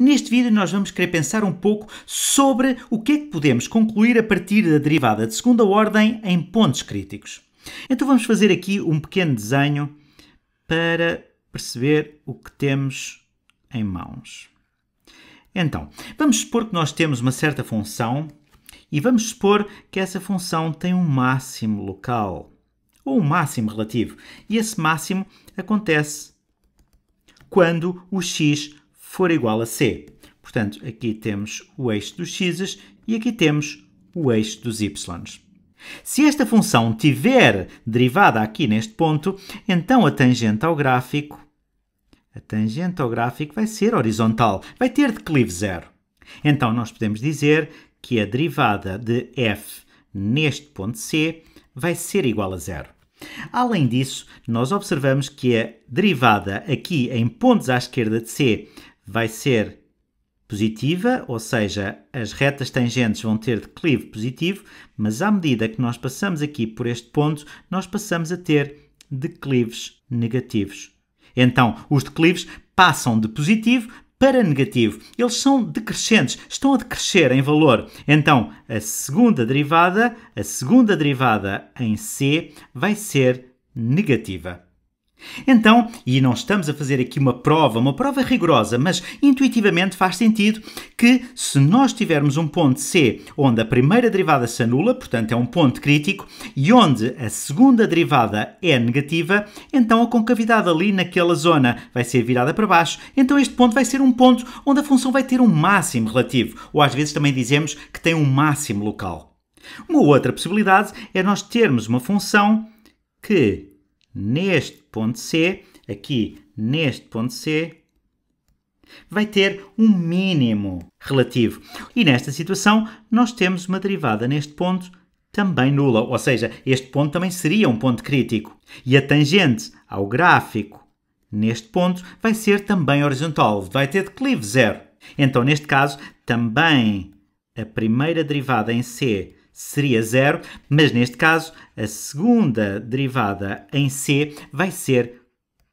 Neste vídeo nós vamos querer pensar um pouco sobre o que é que podemos concluir a partir da derivada de segunda ordem em pontos críticos. Então vamos fazer aqui um pequeno desenho para perceber o que temos em mãos. Então, vamos supor que nós temos uma certa função e vamos supor que essa função tem um máximo local ou um máximo relativo. E esse máximo acontece quando o x for igual a c. Portanto, aqui temos o eixo dos x e aqui temos o eixo dos y. Se esta função tiver derivada aqui neste ponto, então a tangente ao gráfico a tangente ao gráfico vai ser horizontal, vai ter declive zero. Então nós podemos dizer que a derivada de f neste ponto c vai ser igual a zero. Além disso, nós observamos que a derivada aqui em pontos à esquerda de c vai ser positiva, ou seja, as retas tangentes vão ter declive positivo, mas à medida que nós passamos aqui por este ponto, nós passamos a ter declives negativos. Então, os declives passam de positivo para negativo. Eles são decrescentes, estão a decrescer em valor. Então, a segunda derivada, a segunda derivada em C vai ser negativa. Então, e não estamos a fazer aqui uma prova, uma prova rigorosa, mas intuitivamente faz sentido que se nós tivermos um ponto C onde a primeira derivada se anula, portanto é um ponto crítico, e onde a segunda derivada é negativa, então a concavidade ali naquela zona vai ser virada para baixo, então este ponto vai ser um ponto onde a função vai ter um máximo relativo, ou às vezes também dizemos que tem um máximo local. Uma outra possibilidade é nós termos uma função que neste ponto C, aqui neste ponto C, vai ter um mínimo relativo. E nesta situação, nós temos uma derivada neste ponto também nula, ou seja, este ponto também seria um ponto crítico. E a tangente ao gráfico neste ponto vai ser também horizontal, vai ter declive zero. Então, neste caso, também a primeira derivada em C seria zero, mas neste caso a segunda derivada em C vai ser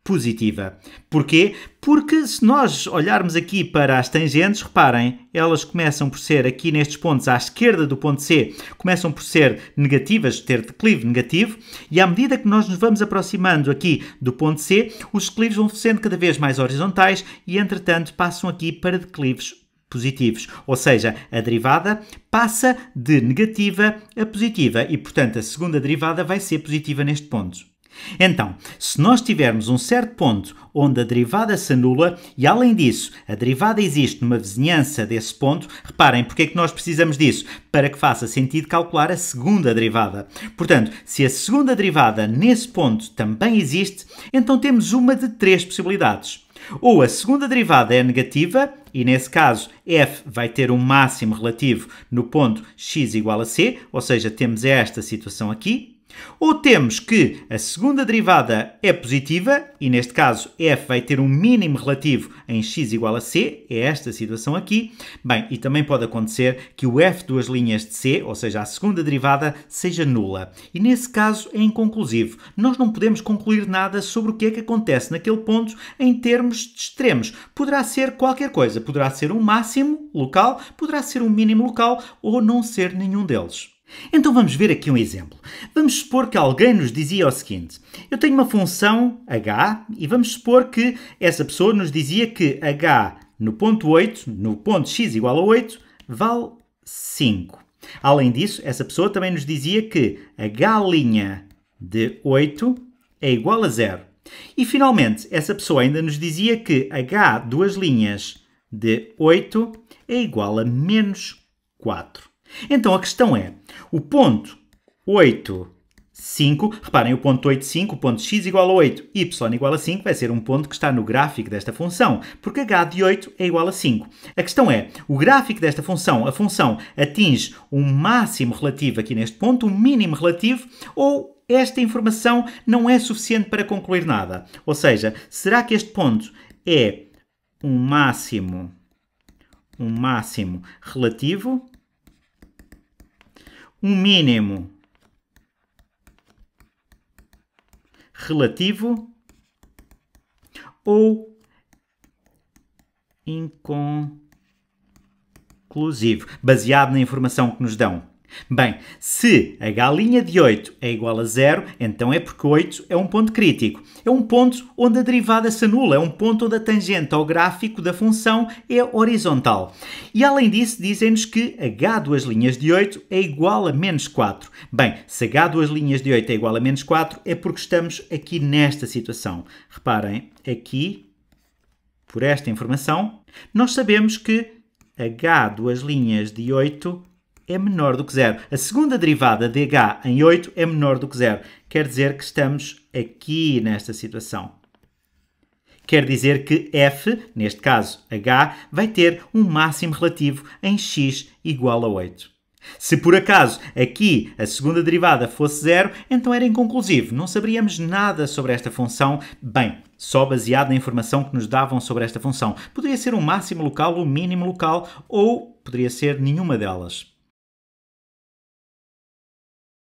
positiva. Porquê? Porque se nós olharmos aqui para as tangentes, reparem, elas começam por ser aqui nestes pontos à esquerda do ponto C, começam por ser negativas, ter declive negativo, e à medida que nós nos vamos aproximando aqui do ponto C, os declives vão sendo cada vez mais horizontais e, entretanto, passam aqui para declives positivos. Ou seja, a derivada passa de negativa a positiva e, portanto, a segunda derivada vai ser positiva neste ponto. Então, se nós tivermos um certo ponto onde a derivada se anula e, além disso, a derivada existe numa vizinhança desse ponto, reparem porque é que nós precisamos disso? Para que faça sentido calcular a segunda derivada. Portanto, se a segunda derivada nesse ponto também existe, então temos uma de três possibilidades ou a segunda derivada é negativa, e nesse caso f vai ter um máximo relativo no ponto x igual a c, ou seja, temos esta situação aqui, ou temos que a segunda derivada é positiva, e neste caso é f vai ter um mínimo relativo em x igual a c, é esta situação aqui. Bem, e também pode acontecer que o f duas linhas de c, ou seja, a segunda derivada, seja nula. E nesse caso é inconclusivo. Nós não podemos concluir nada sobre o que é que acontece naquele ponto em termos de extremos. Poderá ser qualquer coisa, poderá ser um máximo local, poderá ser um mínimo local ou não ser nenhum deles. Então vamos ver aqui um exemplo. Vamos supor que alguém nos dizia o seguinte: eu tenho uma função h e vamos supor que essa pessoa nos dizia que h no ponto 8, no ponto x igual a 8, vale 5. Além disso, essa pessoa também nos dizia que h' de 8 é igual a 0. E finalmente, essa pessoa ainda nos dizia que h duas linhas de 8 é igual a menos 4. Então a questão é, o ponto 8, 5, reparem, o ponto 8, 5, o ponto x igual a 8, y igual a 5, vai ser um ponto que está no gráfico desta função, porque h de 8 é igual a 5. A questão é, o gráfico desta função, a função atinge um máximo relativo aqui neste ponto, um mínimo relativo, ou esta informação não é suficiente para concluir nada. Ou seja, será que este ponto é um máximo, um máximo relativo um mínimo relativo ou inconclusivo, baseado na informação que nos dão. Bem, se a galinha de 8 é igual a zero, então é porque 8 é um ponto crítico. É um ponto onde a derivada se anula, é um ponto onde a tangente ao gráfico da função é horizontal. E além disso, dizem-nos que h duas linhas de 8 é igual a menos 4. Bem, se h duas linhas de 8 é igual a menos 4, é porque estamos aqui nesta situação. Reparem, aqui, por esta informação, nós sabemos que h duas linhas de 8 é menor do que zero. A segunda derivada de h em 8 é menor do que zero. Quer dizer que estamos aqui nesta situação. Quer dizer que f, neste caso h, vai ter um máximo relativo em x igual a 8. Se por acaso aqui a segunda derivada fosse zero, então era inconclusivo, não saberíamos nada sobre esta função, bem, só baseado na informação que nos davam sobre esta função. Poderia ser o um máximo local, o um mínimo local ou poderia ser nenhuma delas.